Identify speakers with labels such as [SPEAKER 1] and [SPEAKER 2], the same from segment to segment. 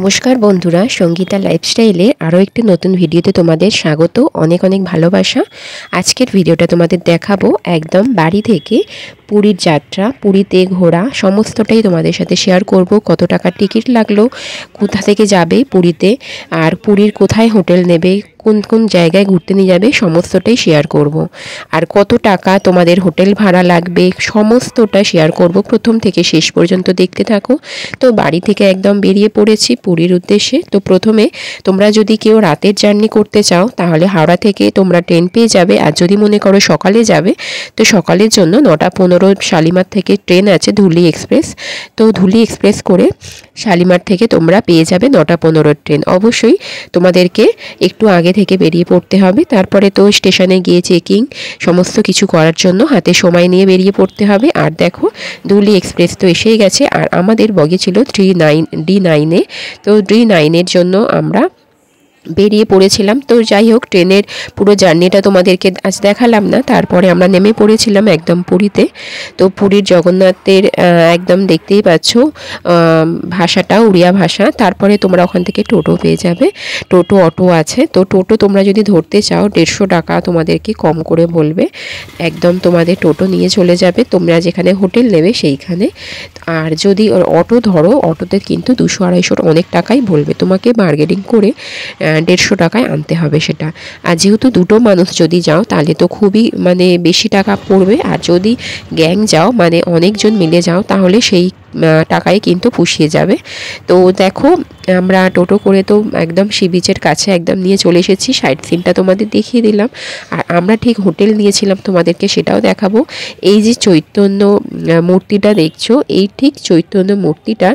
[SPEAKER 1] নমস্কার বন্ধুরা সঙ্গীতা লাইফস্টাইলে আরও একটি নতুন ভিডিওতে তোমাদের স্বাগত অনেক অনেক ভালোবাসা আজকের ভিডিওটা তোমাদের দেখাবো একদম বাড়ি থেকে পুরীর যাত্রা পুরীতে ঘোরা সমস্তটাই তোমাদের সাথে শেয়ার করব কত টাকার টিকিট লাগলো কোথা থেকে যাবে পুরীতে আর পুরীর কোথায় হোটেল নেবে কোন কোন জায়গায় ঘুরতে নিয়ে যাবে সমস্তটাই শেয়ার করব। আর কত টাকা তোমাদের হোটেল ভাড়া লাগবে সমস্তটা শেয়ার করব প্রথম থেকে শেষ পর্যন্ত দেখতে থাকো তো বাড়ি থেকে একদম বেরিয়ে পড়েছি পুরীর উদ্দেশ্যে তো প্রথমে তোমরা যদি কেউ রাতের জার্নি করতে চাও তাহলে হাওড়া থেকে তোমরা ট্রেন পেয়ে যাবে আর যদি মনে করো সকালে যাবে তো সকালের জন্য নটা পনেরো শালিমার থেকে ট্রেন আছে ধুলি এক্সপ্রেস তো ধুলি এক্সপ্রেস করে শালিমার থেকে তোমরা পেয়ে যাবে নটা পনেরোর ট্রেন অবশ্যই তোমাদেরকে একটু আগে থেকে বেরিয়ে পড়তে হবে তারপরে তো স্টেশনে গিয়ে চেকিং সমস্ত কিছু করার জন্য হাতে সময় নিয়ে বেরিয়ে পড়তে হবে আর দেখো দুলি এক্সপ্রেস তো এসেই গেছে আর আমাদের বগে ছিল থ্রি নাইন ডি নাইনে তো ডি নাইনের জন্য আমরা বেরিয়ে পড়েছিলাম তো যাই হোক ট্রেনের পুরো জার্নিটা তোমাদেরকে আজ দেখালাম না তারপরে আমরা নেমে পড়েছিলাম একদম পুরীতে তো পুরীর জগন্নাথের একদম দেখতেই পাচ্ছ ভাষাটা উড়িয়া ভাষা তারপরে তোমরা ওখান থেকে টোটো পেয়ে যাবে টোটো অটো আছে তো টোটো তোমরা যদি ধরতে চাও দেড়শো টাকা তোমাদেরকে কম করে বলবে একদম তোমাদের টোটো নিয়ে চলে যাবে তোমরা যেখানে হোটেল নেবে সেইখানে আর যদি অটো ধরো অটোতে কিন্তু দুশো আড়াইশোর অনেক টাকাই বলবে তোমাকে বার্গেনিং করে দেড়শো টাকায় আনতে হবে সেটা আর যেহেতু দুটো মানুষ যদি যাও তাহলে তো খুবই মানে বেশি টাকা পড়বে আর যদি গ্যাং যাও মানে অনেকজন মিলে যাও তাহলে সেই টাকায় কিন্তু পুষিয়ে যাবে তো দেখো আমরা টোটো করে তো একদম সি বিচের কাছে একদম নিয়ে চলে এসেছি সাইড সিনটা তোমাদের দেখিয়ে দিলাম আর আমরা ঠিক হোটেল নিয়েছিলাম তোমাদেরকে সেটাও দেখাবো এই যে চৈতন্য মূর্তিটা দেখছো এই ঠিক চৈতন্য মূর্তিটা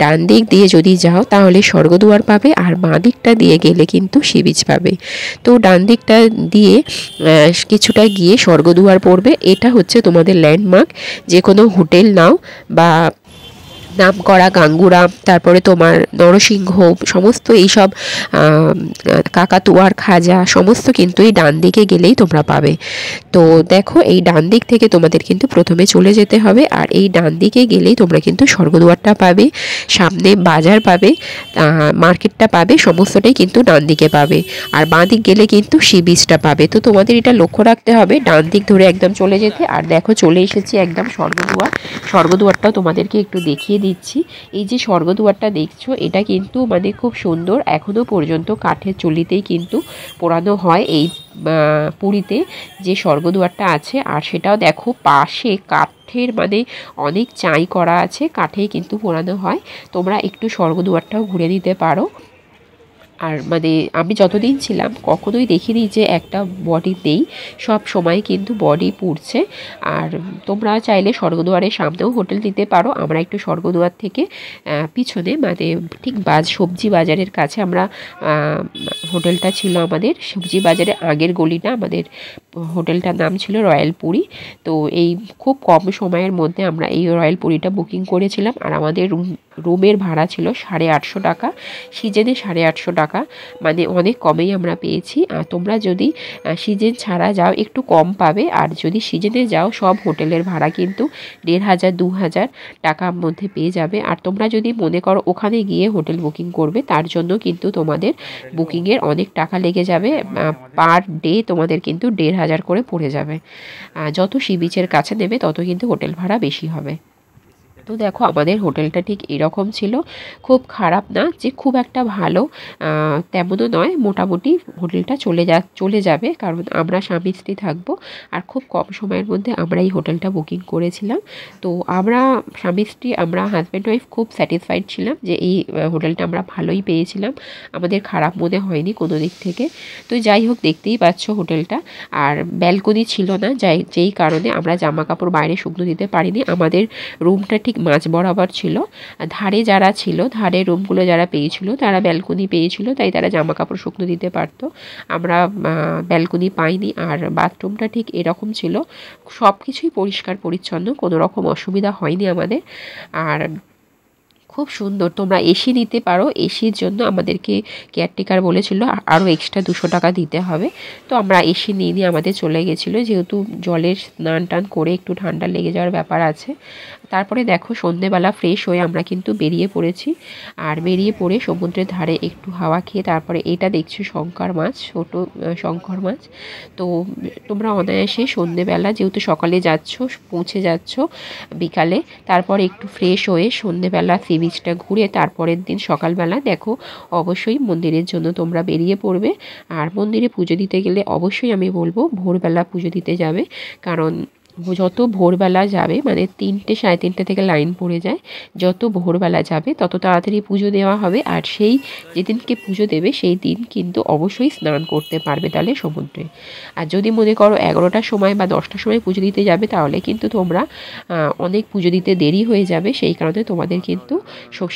[SPEAKER 1] ডান দিক দিয়ে যদি যাও তাহলে স্বর্গদুয়ার পাবে আর বাঁ দিকটা দিয়ে গেলে কিন্তু সি বিচ পাবে তো ডান দিকটা দিয়ে কিছুটা গিয়ে স্বর্গদুয়ার পড়বে এটা হচ্ছে তোমাদের ল্যান্ডমার্ক যে কোনো হোটেল নাও বা নাম করা গাঙ্গুরা তারপরে তোমার নরসিংহ সমস্ত এইসব কাকাতুয়ার খাজা সমস্ত কিন্তু এই ডান দিকে গেলেই তোমরা পাবে তো দেখো এই ডান দিক থেকে তোমাদের কিন্তু প্রথমে চলে যেতে হবে আর এই ডান দিকে গেলেই তোমরা কিন্তু স্বর্গদুয়ারটা পাবে সামনে বাজার পাবে মার্কেটটা পাবে সমস্তটাই কিন্তু ডান দিকে পাবে আর বাঁ দিক গেলে কিন্তু সি বিচটা পাবে তো তোমাদের এটা লক্ষ্য রাখতে হবে ডান দিক ধরে একদম চলে যেতে আর দেখো চলে এসেছি একদম স্বর্গদুয়ার স্বর্গদুয়ারটাও তোমাদেরকে একটু দেখিয়ে দিচ্ছি এই যে স্বর্গদুয়ারটা দেখছো এটা কিন্তু মানে খুব সুন্দর এখনও পর্যন্ত কাঠের চলিতেই কিন্তু পোড়ানো হয় এই পুরীতে যে স্বর্গদুয়ারটা আছে আর সেটাও দেখো পাশে কাঠের মানে অনেক চাই করা আছে কাঠেই কিন্তু পোড়ানো হয় তোমরা একটু স্বর্গদুয়ারটাও ঘুরে নিতে পারো আর মানে আমি যতদিন ছিলাম কখনোই দেখিনি যে একটা বডি নেই সব সময় কিন্তু বডি পুড়ছে আর তোমরা চাইলে স্বর্গদুয়ারের সামনেও হোটেল নিতে পারো আমরা একটু স্বর্গদুয়ার থেকে পিছনে মানে ঠিক বাজ সবজি বাজারের কাছে আমরা হোটেলটা ছিল আমাদের সবজি বাজারে আগের গলিটা আমাদের হোটেলটার নাম ছিল রয়্যাল পুরী তো এই খুব কম সময়ের মধ্যে আমরা এই রয়্যাল পুরীটা বুকিং করেছিলাম আর আমাদের রুম রুমের ভাড়া ছিল সাড়ে আটশো টাকা সিজেনে সাড়ে আটশো টাকা মানে অনেক কমেই আমরা পেয়েছি আর তোমরা যদি সিজন ছাড়া যাও একটু কম পাবে আর যদি সিজনে যাও সব হোটেলের ভাড়া কিন্তু দেড় হাজার দু হাজার টাকার মধ্যে পেয়ে যাবে আর তোমরা যদি মনে করো ওখানে গিয়ে হোটেল বুকিং করবে তার জন্য কিন্তু তোমাদের বুকিংয়ের অনেক টাকা লেগে যাবে পার ডে তোমাদের কিন্তু দেড় হাজার করে পড়ে যাবে যত সি বিচের কাছে নেবে তত কিন্তু হোটেল ভাড়া বেশি হবে তো দেখো আমাদের হোটেলটা ঠিক এরকম ছিল খুব খারাপ না যে খুব একটা ভালো তেমনও নয় মোটামুটি হোটেলটা চলে যা চলে যাবে কারণ আমরা স্বামী স্ত্রী থাকবো আর খুব কম সময়ের মধ্যে আমরা এই হোটেলটা বুকিং করেছিলাম তো আমরা স্বামী স্ত্রী আমরা হাজব্যান্ড ওয়াইফ খুব স্যাটিসফাইড ছিলাম যে এই হোটেলটা আমরা ভালোই পেয়েছিলাম আমাদের খারাপ মনে হয়নি কোনো দিক থেকে তো যাই হোক দেখতেই পাচ্ছ হোটেলটা আর ব্যালকনি ছিল না যাই যেই কারণে আমরা জামা কাপড় বাইরে শুকনো দিতে পারিনি আমাদের রুমটা ঠিক মাঝ বরাবর ছিল আর ধারে যারা ছিল ধারে রুমগুলো যারা পেয়েছিল তারা ব্যালকনি পেয়েছিল তাই তারা জামা কাপড় শুকনো দিতে পারত আমরা ব্যালকনি পাইনি আর বাথরুমটা ঠিক এরকম ছিল সব কিছুই পরিষ্কার পরিচ্ছন্ন কোনো রকম অসুবিধা হয়নি আমাদের আর খুব সুন্দর তোমরা এসি নিতে পারো এসির জন্য আমাদেরকে কেয়ারটেকার বলেছিল আরও এক্সট্রা দুশো টাকা দিতে হবে তো আমরা এসি নিয়ে নিয়ে আমাদের চলে গেছিলো যেহেতু জলের স্নান টান করে একটু ঠান্ডা লেগে যাওয়ার ব্যাপার আছে তারপরে দেখো সন্ধেবেলা ফ্রেশ হয়ে আমরা কিন্তু বেরিয়ে পড়েছি আর বেরিয়ে পড়ে সমুদ্রের ধারে একটু হাওয়া খেয়ে তারপরে এটা দেখছো শঙ্কর মাছ ছোট শঙ্কর মাছ তো তোমরা অনায়াসে সন্ধেবেলা যেহেতু সকালে যাচ্ছ পৌঁছে যাচ্ছ বিকালে তারপরে একটু ফ্রেশ হয়ে সন্ধেবেলা সি বিচটা ঘুরে তারপরের দিন সকালবেলা দেখো অবশ্যই মন্দিরের জন্য তোমরা বেরিয়ে পড়বে আর মন্দিরে পুজো দিতে গেলে অবশ্যই আমি বলবো ভোরবেলা পুজো দিতে যাবে কারণ যত ভোরবেলা যাবে মানে তিনটে সাড়ে তিনটে থেকে লাইন পড়ে যায় যত ভোরবেলা যাবে তত তাড়াতাড়ি পুজো দেওয়া হবে আর সেই যেদিনকে পুজো দেবে সেই দিন কিন্তু অবশ্যই স্নান করতে পারবে তাহলে সমুদ্রে আর যদি মনে করো এগারোটার সময় বা দশটার সময় পুজো দিতে যাবে তাহলে কিন্তু তোমরা অনেক পুজো দিতে দেরি হয়ে যাবে সেই কারণে তোমাদের কিন্তু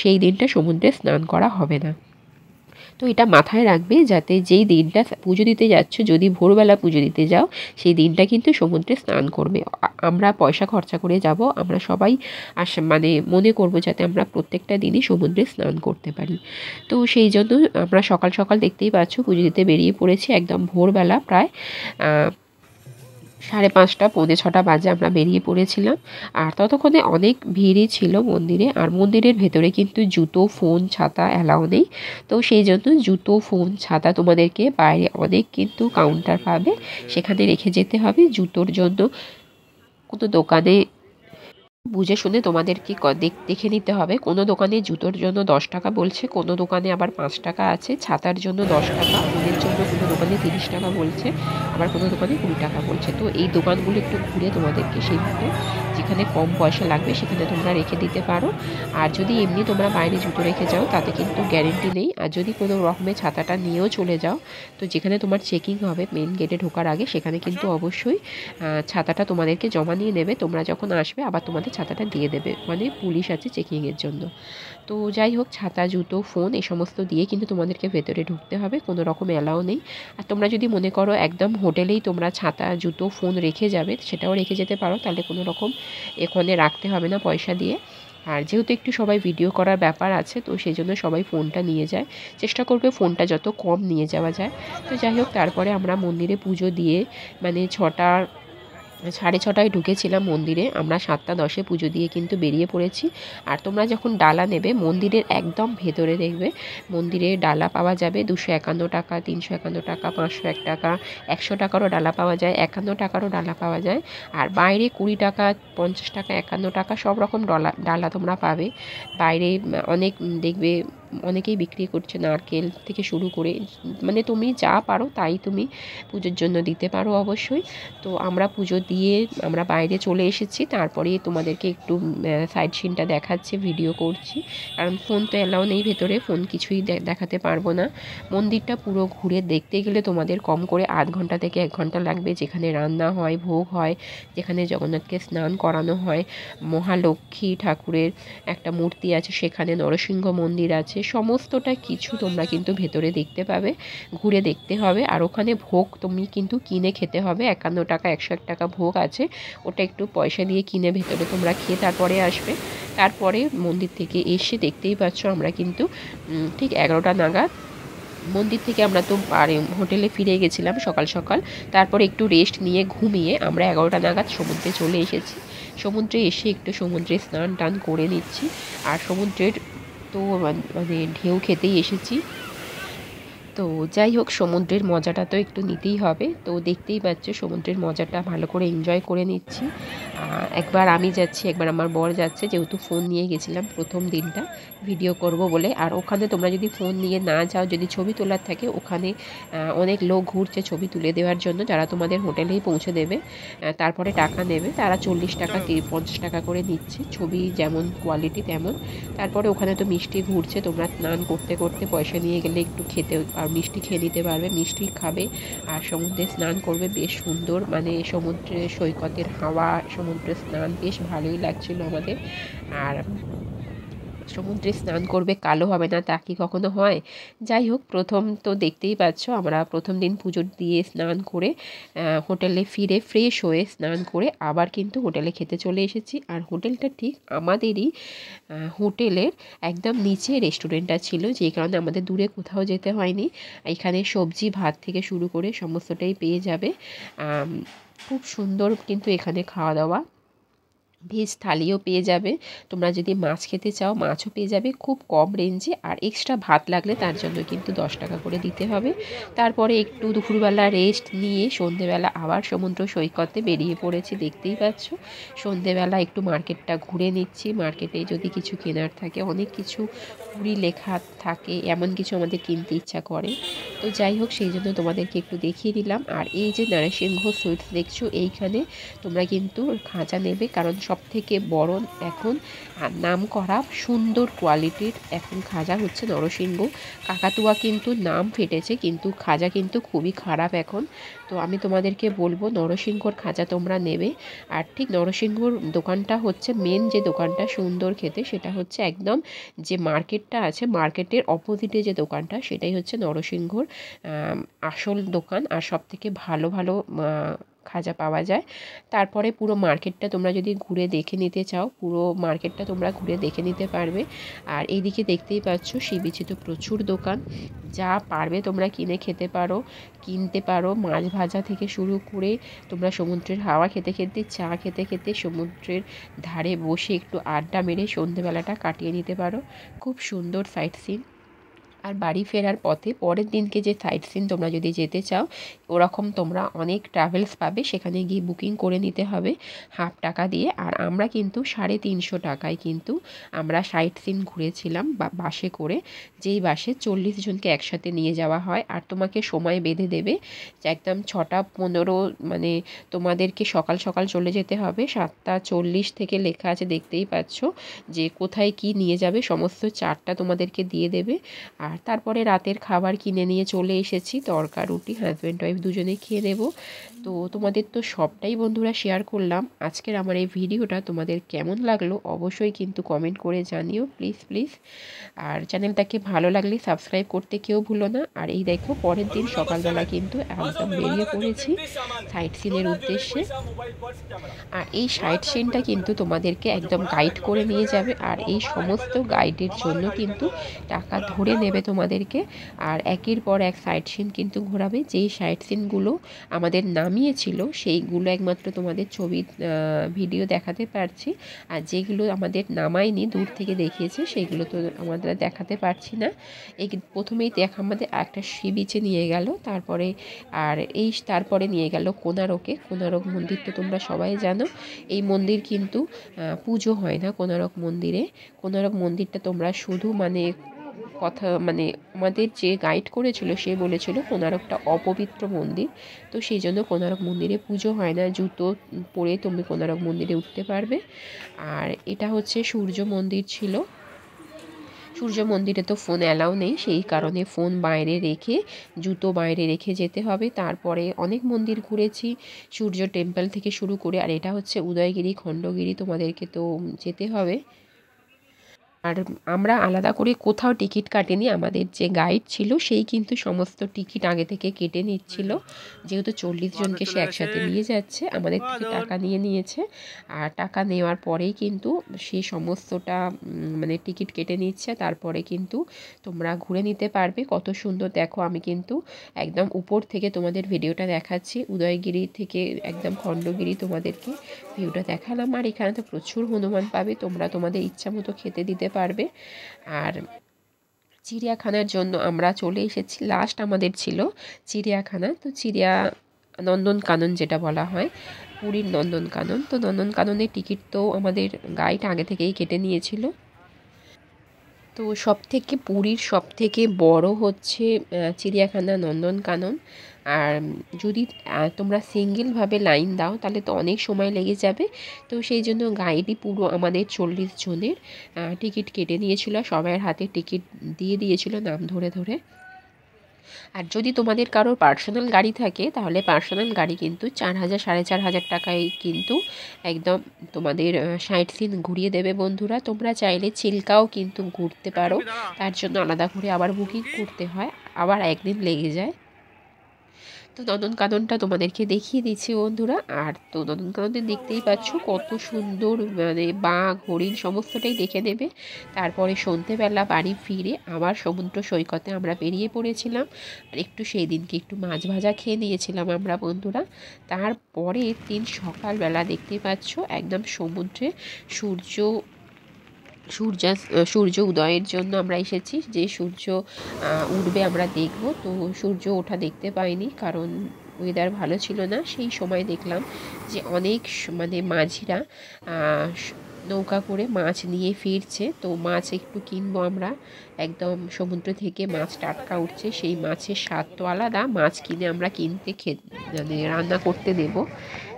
[SPEAKER 1] সেই দিনটা সমুদ্রে স্নান করা হবে না তো এটা মাথায় রাখবে যাতে যেই দিনটা পুজো দিতে যাচ্ছ যদি ভোরবেলা পুজো দিতে যাও সেই দিনটা কিন্তু সমুদ্রে স্নান করবে আমরা পয়সা খরচা করে যাব আমরা সবাই আস মানে মনে করব যাতে আমরা প্রত্যেকটা দিনই সমুদ্রে স্নান করতে পারি তো সেই জন্য আমরা সকাল সকাল দেখতেই পাচ্ছ পুজো দিতে বেরিয়ে পড়েছি একদম ভোরবেলা প্রায় সাড়ে পাঁচটা পৌনে ছটা বাজে আমরা বেরিয়ে পড়েছিলাম আর ততক্ষণে অনেক ভিড়ই ছিল মন্দিরে আর মন্দিরের ভেতরে কিন্তু জুতো ফোন ছাতা অ্যালাও নেই তো সেই জন্য জুতো ফোন ছাতা তোমাদেরকে বাইরে অনেক কিন্তু কাউন্টার পাবে সেখানে রেখে যেতে হবে জুতোর জন্য কোনো দোকানে বুঝে শুনে তোমাদেরকে দেখে নিতে হবে কোনো দোকানে জুতোর জন্য দশ টাকা বলছে কোনো দোকানে আবার পাঁচ টাকা আছে ছাতার জন্য দশ টাকা ওদের জন্য কোনো দোকানে তিরিশ টাকা বলছে আবার কোনো দোকানে কুড়ি টাকা বলছে তো এই দোকানগুলো একটু ঘুরে তোমাদেরকে সেইভাবে যেখানে কম পয়সা লাগবে সেখানে তোমরা রেখে দিতে পারো আর যদি এমনি তোমরা বাইরে জুতো রেখে যাও তাতে কিন্তু গ্যারেন্টি নেই আর যদি কোনো রকমের ছাতাটা নিয়েও চলে যাও তো যেখানে তোমার চেকিং হবে মেন গেটে ঢোকার আগে সেখানে কিন্তু আচ্ছা। অবশ্যই ছাতাটা তোমাদেরকে জমা নিয়ে নেবে তোমরা যখন আসবে আবার তোমাদের আমাকে ছাতাটা দিয়ে দেবে মানে পুলিশ আছে চেকিংয়ের জন্য তো যাই হোক ছাতা জুতো ফোন এ সমস্ত দিয়ে কিন্তু তোমাদেরকে ভেতরে ঢুকতে হবে কোনো রকম অ্যালাও নেই আর তোমরা যদি মনে করো একদম হোটেলেই তোমরা ছাতা জুতো ফোন রেখে যাবে সেটাও রেখে যেতে পারো তাহলে কোনো রকম এখানে রাখতে হবে না পয়সা দিয়ে আর যেহেতু একটু সবাই ভিডিও করার ব্যাপার আছে তো সেই জন্য সবাই ফোনটা নিয়ে যায় চেষ্টা করবে ফোনটা যত কম নিয়ে যাওয়া যায় তো যাই হোক তারপরে আমরা মন্দিরে পুজো দিয়ে মানে ছটা সাড়ে ছটায় ঢুকেছিলাম মন্দিরে আমরা সাতটা দশে পুজো দিয়ে কিন্তু বেরিয়ে পড়েছি আর তোমরা যখন ডালা নেবে মন্দিরের একদম ভেতরে দেখবে মন্দিরে ডালা পাওয়া যাবে দুশো একান্ন টাকা তিনশো একান্ন টাকা পাঁচশো এক টাকা একশো টাকারও ডালা পাওয়া যায় একান্ন টাকারও ডালা পাওয়া যায় আর বাইরে কুড়ি টাকা পঞ্চাশ টাকা একান্ন টাকা সব রকম ডলা ডালা তোমরা পাবে বাইরে অনেক দেখবে অনেকেই বিক্রি করছে নারকেল থেকে শুরু করে মানে তুমি যা পারো তাই তুমি পুজোর জন্য দিতে পারো অবশ্যই তো আমরা পুজো দিয়ে আমরা বাইরে চলে এসেছি তারপরে তোমাদেরকে একটু সাইড সিনটা দেখাচ্ছি ভিডিও করছি কারণ ফোন তো অ্যালাউ নেই ভেতরে ফোন কিছুই দেখাতে পারবো না মন্দিরটা পুরো ঘুরে দেখতে গেলে তোমাদের কম করে আধ ঘন্টা থেকে এক ঘন্টা লাগবে যেখানে রান্না হয় ভোগ হয় যেখানে জগন্নাথকে স্নান করানো হয় মহালক্ষ্মী ঠাকুরের একটা মূর্তি আছে সেখানে নরসিংহ মন্দির আছে সে সমস্তটা কিছু তোমরা কিন্তু ভেতরে দেখতে পাবে ঘুরে দেখতে হবে আর ওখানে ভোগ তুমি কিন্তু কিনে খেতে হবে একান্ন টাকা একশো এক টাকা ভোগ আছে ওটা একটু পয়সা দিয়ে কিনে ভেতরে তোমরা খেয়ে তারপরে আসবে তারপরে মন্দির থেকে এসে দেখতেই পাচ্ছ আমরা কিন্তু ঠিক এগারোটা নাগাদ মন্দির থেকে আমরা তো আর হোটেলে ফিরে গেছিলাম সকাল সকাল তারপর একটু রেস্ট নিয়ে ঘুমিয়ে আমরা এগারোটা নাগাদ সমুদ্রে চলে এসেছি সমুদ্রে এসে একটু সমুদ্রে স্নান টান করে নিচ্ছি আর সমুদ্রের তো মানে, মানে ঢেউ খেতেই এসেছি তো যাই হোক সমুদ্রের মজাটা তো একটু নিতেই হবে তো দেখতেই পাচ্ছ সমুদ্রের মজাটা ভালো করে এনজয় করে নিচ্ছি একবার আমি যাচ্ছি একবার আমার বর যাচ্ছে যেহেতু ফোন নিয়ে গেছিলাম প্রথম দিনটা ভিডিও করব বলে আর ওখানে তোমরা যদি ফোন নিয়ে না যাও যদি ছবি তোলার থাকে ওখানে অনেক লোক ঘুরছে ছবি তুলে দেওয়ার জন্য যারা তোমাদের হোটেলেই পৌঁছে দেবে তারপরে টাকা নেবে তারা চল্লিশ টাকা পঞ্চাশ টাকা করে নিচ্ছে ছবি যেমন কোয়ালিটি তেমন তারপরে ওখানে তো মিষ্টি ঘুরছে তোমরা স্নান করতে করতে পয়সা নিয়ে গেলে একটু খেতে পারবে মিষ্টি খেয়ে নিতে পারবে মিষ্টি খাবে আর সমুদ্রে স্নান করবে বেশ সুন্দর মানে সমুদ্রে সৈকতের হাওয়া সমুদ্রে স্নান বেশ ভালোই লাগছিল আমাদের আর সমুদ্রে স্নান করবে কালো হবে না তা কি কখনো হয় যাই হোক প্রথম তো দেখতেই পাচ্ছ আমরা প্রথম দিন পুজো দিয়ে স্নান করে হোটেলে ফিরে ফ্রেশ হয়ে স্নান করে আবার কিন্তু হোটেলে খেতে চলে এসেছি আর হোটেলটা ঠিক আমাদেরই হোটেলের একদম নিচে রেস্টুরেন্টটা ছিল যেই কারণে আমাদের দূরে কোথাও যেতে হয়নি এখানে সবজি ভাত থেকে শুরু করে সমস্তটাই পেয়ে যাবে খুব সুন্দর কিন্তু এখানে খাওয়া দাওয়া ভেজ থালিও পেয়ে যাবে তোমরা যদি মাছ খেতে চাও মাছও পেয়ে যাবে খুব কম রেঞ্জে আর এক্সট্রা ভাত লাগলে তার জন্য কিন্তু দশ টাকা করে দিতে হবে তারপরে একটু দুপুরবেলা রেস্ট নিয়ে সন্ধেবেলা আবার সমুদ্র সৈকতে বেরিয়ে পড়েছি দেখতেই পাচ্ছ সন্ধেবেলা একটু মার্কেটটা ঘুরে নিচ্ছি মার্কেটে যদি কিছু কেনার থাকে অনেক কিছু কুড়ি লেখা থাকে এমন কিছু আমাদের কিনতে ইচ্ছা করে তো যাই হোক সেই জন্য তোমাদেরকে একটু দেখিয়ে দিলাম আর এই যে নারাসিংহ সুইটস দেখছো এইখানে তোমরা কিন্তু খাঁচা নেবে কারণ সব থেকে বড় এখন নাম করা সুন্দর কোয়ালিটির এখন খাজা হচ্ছে নরসিংহ কাকাতুয়া কিন্তু নাম ফেটেছে কিন্তু খাজা কিন্তু খুবই খারাপ এখন তো আমি তোমাদেরকে বলবো নরসিংহর খাজা তোমরা নেবে আর ঠিক নরসিংহর দোকানটা হচ্ছে মেন যে দোকানটা সুন্দর খেতে সেটা হচ্ছে একদম যে মার্কেটটা আছে মার্কেটের অপোজিটে যে দোকানটা সেটাই হচ্ছে নরসিংহর আসল দোকান আর সব থেকে ভালো ভালো খাজা পাওয়া যায় তারপরে পুরো মার্কেটটা তোমরা যদি ঘুরে দেখে নিতে চাও পুরো মার্কেটটা তোমরা ঘুরে দেখে নিতে পারবে আর এইদিকে দেখতেই পাচ্ছ শিবিচি তো প্রচুর দোকান যা পারবে তোমরা কিনে খেতে পারো কিনতে পারো মাছ ভাজা থেকে শুরু করে তোমরা সমুদ্রের হাওয়া খেতে খেতে চা খেতে খেতে সমুদ্রের ধারে বসে একটু আড্ডা মেরে সন্ধেবেলাটা কাটিয়ে নিতে পারো খুব সুন্দর সাইট সিন আর বাড়ি ফেরার পথে পরের দিনকে যে সাইট সিন তোমরা যদি যেতে চাও ওরকম তোমরা অনেক ট্রাভেলস পাবে সেখানে গিয়ে বুকিং করে নিতে হবে হাফ টাকা দিয়ে আর আমরা কিন্তু সাড়ে তিনশো টাকায় কিন্তু আমরা সাইট সিন ঘুরেছিলাম বা বাসে করে যেই বাসে চল্লিশ জনকে একসাথে নিয়ে যাওয়া হয় আর তোমাকে সময় বেঁধে দেবে যে একদম ছটা পনেরো মানে তোমাদেরকে সকাল সকাল চলে যেতে হবে সাতটা চল্লিশ থেকে লেখা আছে দেখতেই পাচ্ছ যে কোথায় কি নিয়ে যাবে সমস্ত চারটা তোমাদেরকে দিয়ে দেবে আর আর তারপরে রাতের খাবার কিনে নিয়ে চলে এসেছি তরকা রুটি হাজব্যান্ড ওয়াইফ দুজনে খেয়ে নেব তো তোমাদের তো সবটাই বন্ধুরা শেয়ার করলাম আজকের আমার এই ভিডিওটা তোমাদের কেমন লাগলো অবশ্যই কিন্তু কমেন্ট করে জানিও প্লিজ প্লিজ আর চ্যানেলটাকে ভালো লাগলে সাবস্ক্রাইব করতে কেউ ভুলো না আর এই দেখো পরের দিন সকালবেলা কিন্তু একদম বেরিয়ে পড়েছি সাইট সিনের উদ্দেশ্যে আর এই সাইট সিনটা কিন্তু তোমাদেরকে একদম গাইড করে নিয়ে যাবে আর এই সমস্ত গাইডের জন্য কিন্তু টাকা ধরে নেবে হবে তোমাদেরকে আর একের পর এক সাইড সিন কিন্তু ঘোরাবে যেই সাইড সিনগুলো আমাদের নামিয়েছিল সেইগুলো একমাত্র তোমাদের ছবি ভিডিও দেখাতে পারছি আর যেগুলো আমাদের নামায়নি দূর থেকে দেখিয়েছে সেইগুলো তো আমাদের দেখাতে পারছি না এই প্রথমেই দেখ আমাদের একটা সি বিচে নিয়ে গেল তারপরে আর এই তারপরে নিয়ে গেল কোনারকে কোনারক মন্দির তো তোমরা সবাই জানো এই মন্দির কিন্তু পুজো হয় না কোনারক মন্দিরে কোনারক মন্দিরটা তোমরা শুধু মানে কথা মানে আমাদের যে গাইড করেছিল সে বলেছিল কোনারকটা অপবিত্র মন্দির তো সেই জন্য কোনারক মন্দিরে পুজো হয় না জুতো পরে তুমি কোনারক মন্দিরে উঠতে পারবে আর এটা হচ্ছে সূর্য মন্দির ছিল সূর্য মন্দিরে তো ফোন অ্যালাউ নেই সেই কারণে ফোন বাইরে রেখে জুতো বাইরে রেখে যেতে হবে তারপরে অনেক মন্দির ঘুরেছি সূর্য টেম্পল থেকে শুরু করে আর এটা হচ্ছে উদয়গিরি খণ্ডগিরি তোমাদেরকে তো যেতে হবে আর আমরা আলাদা করে কোথাও টিকিট কাটিনি আমাদের যে গাইড ছিল সেই কিন্তু সমস্ত টিকিট আগে থেকে কেটে নিচ্ছিল যেহেতু চল্লিশ জনকে সে একসাথে নিয়ে যাচ্ছে আমাদের থেকে টাকা নিয়ে নিয়েছে আর টাকা নেওয়ার পরেই কিন্তু সে সমস্তটা মানে টিকিট কেটে নিচ্ছে তারপরে কিন্তু তোমরা ঘুরে নিতে পারবে কত সুন্দর দেখো আমি কিন্তু একদম উপর থেকে তোমাদের ভিডিওটা দেখাচ্ছি উদয়গিরি থেকে একদম খণ্ডগিরি তোমাদেরকে ভিউটা দেখালাম আর এখানে তো প্রচুর হনুমান পাবে তোমরা তোমাদের ইচ্ছা মতো খেতে দিতে পারবে আর চিড়িয়াখানার জন্য আমরা চলে এসেছি লাস্ট আমাদের ছিল চিড়িয়াখানা তো চিড়িয়া নন্দনকানন যেটা বলা হয় পুরীর নন্দনকানন তো নন্দনকাননের টিকিট তো আমাদের গাইড আগে থেকেই কেটে নিয়েছিল তো সব থেকে পুরীর সব থেকে বড় হচ্ছে চিড়িয়াখানা নন্দনকানন আর যদি তোমরা সিঙ্গেলভাবে লাইন দাও তাহলে তো অনেক সময় লেগে যাবে তো সেই জন্য গাইডই পুরো আমাদের চল্লিশ জনের টিকিট কেটে নিয়েছিল সবাই হাতে টিকিট দিয়ে দিয়েছিল নাম ধরে ধরে আর যদি তোমাদের কারোর পার্সোনাল গাড়ি থাকে তাহলে পার্সোনাল গাড়ি কিন্তু চার হাজার সাড়ে চার হাজার টাকায় কিন্তু একদম তোমাদের সাইট সিন ঘুরিয়ে দেবে বন্ধুরা তোমরা চাইলে চিল্কাও কিন্তু ঘুরতে পারো তার জন্য আলাদা করে আবার বুকিং করতে হয় আবার একদিন লেগে যায় তো নদনকাননটা তোমাদেরকে দেখিয়ে দিচ্ছি বন্ধুরা আর তো নন্দনকাননে দেখতেই পাচ্ছ কত সুন্দর মানে বাঘ হরিণ সমস্তটাই দেখে নেবে তারপরে সন্ধেবেলা বাড়ি ফিরে আবার সমুদ্র সৈকতে আমরা বেরিয়ে পড়েছিলাম আর একটু সেই দিনকে একটু মাছ ভাজা খেয়ে নিয়েছিলাম আমরা বন্ধুরা তারপরে দিন সকালবেলা দেখতে পাচ্ছ একদম সমুদ্রে সূর্য সূর্যা সূর্য উদয়ের জন্য আমরা এসেছি যে সূর্য উঠবে আমরা দেখব তো সূর্য ওঠা দেখতে পাইনি কারণ ওয়েদার ভালো ছিল না সেই সময় দেখলাম যে অনেক মানে মাঝিরা নৌকা করে মাছ নিয়ে ফিরছে তো মাছ একটু কিনবো আমরা একদম সমুদ্র থেকে মাছ টাটকা উঠছে সেই মাছের স্বাদ তো আলাদা মাছ কিনে আমরা কিনতে খে মানে রান্না করতে দেবো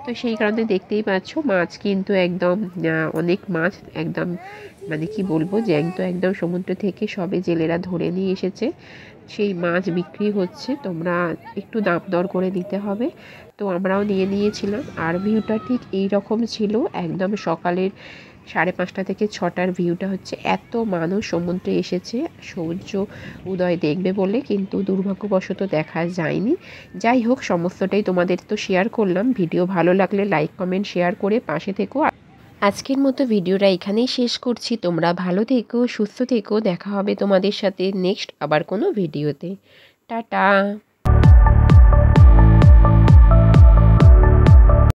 [SPEAKER 1] তো সেই কারণে দেখতেই পাচ্ছ মাছ কিন্তু একদম অনেক মাছ একদম মানে কি বলবো যে তো একদম সমুদ্র থেকে সবে জেলেরা ধরে নিয়ে এসেছে সেই মাছ বিক্রি হচ্ছে তোমরা একটু দাম দর করে দিতে হবে তো আমরাও নিয়ে নিয়েছিলাম আর ভিউটা ঠিক এই রকম ছিল একদম সকালের সাড়ে পাঁচটা থেকে ছটার ভিউটা হচ্ছে এত মানুষ সমুদ্রে এসেছে সূর্য উদয় দেখবে বলে কিন্তু দুর্ভাগ্যবশত দেখা যায়নি যাই হোক সমস্তটাই তোমাদের তো শেয়ার করলাম ভিডিও ভালো লাগলে লাইক কমেন্ট শেয়ার করে পাশে থেকেও আজকের মতো ভিডিওটা এখানেই শেষ করছি তোমরা ভালো থেকো সুস্থ থেকো দেখা হবে তোমাদের সাথে নেক্সট আবার কোনো ভিডিওতে টাটা